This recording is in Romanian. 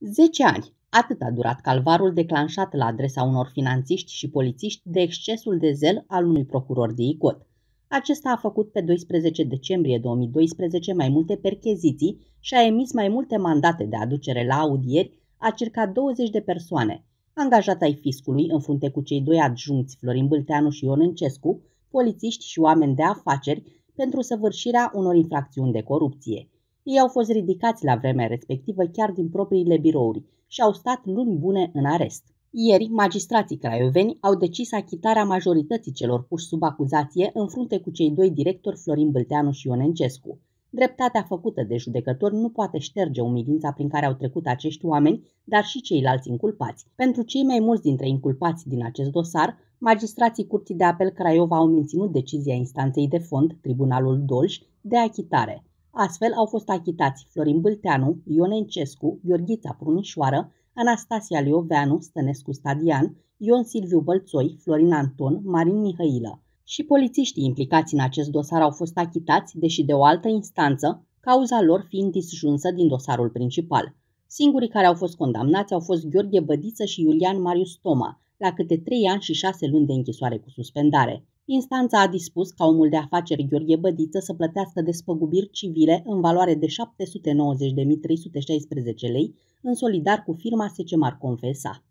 10 ani. Atât a durat calvarul declanșat la adresa unor finanțiști și polițiști de excesul de zel al unui procuror de ICOT. Acesta a făcut pe 12 decembrie 2012 mai multe percheziții și a emis mai multe mandate de aducere la audieri a circa 20 de persoane, angajat ai fiscului în frunte cu cei doi adjunți Florin Bâlteanu și Ion Încescu, polițiști și oameni de afaceri pentru săvârșirea unor infracțiuni de corupție. Ei au fost ridicați la vremea respectivă chiar din propriile birouri și au stat luni bune în arest. Ieri, magistrații craioveni au decis achitarea majorității celor puși sub acuzație în frunte cu cei doi directori Florin Bălteanu și Ionencescu. Dreptatea făcută de judecători nu poate șterge umilința prin care au trecut acești oameni, dar și ceilalți inculpați. Pentru cei mai mulți dintre inculpați din acest dosar, magistrații Curții de Apel Craiova au menținut decizia instanței de fond, Tribunalul Dolj, de achitare. Astfel au fost achitați Florin Bâlteanu, Ion Encescu, Gheorghița Prunișoară, Anastasia Lioveanu, Stănescu Stadian, Ion Silviu Bălțoi, Florin Anton, Marin Mihăilă. Și polițiștii implicați în acest dosar au fost achitați, deși de o altă instanță, cauza lor fiind disjunsă din dosarul principal. Singurii care au fost condamnați au fost Gheorghe Bădiță și Iulian Marius Toma, la câte 3 ani și 6 luni de închisoare cu suspendare. Instanța a dispus ca omul de afaceri Gheorghe Bădiță să plătească despăgubiri civile în valoare de 790.316 lei, în solidar cu firma Secemar Confesa.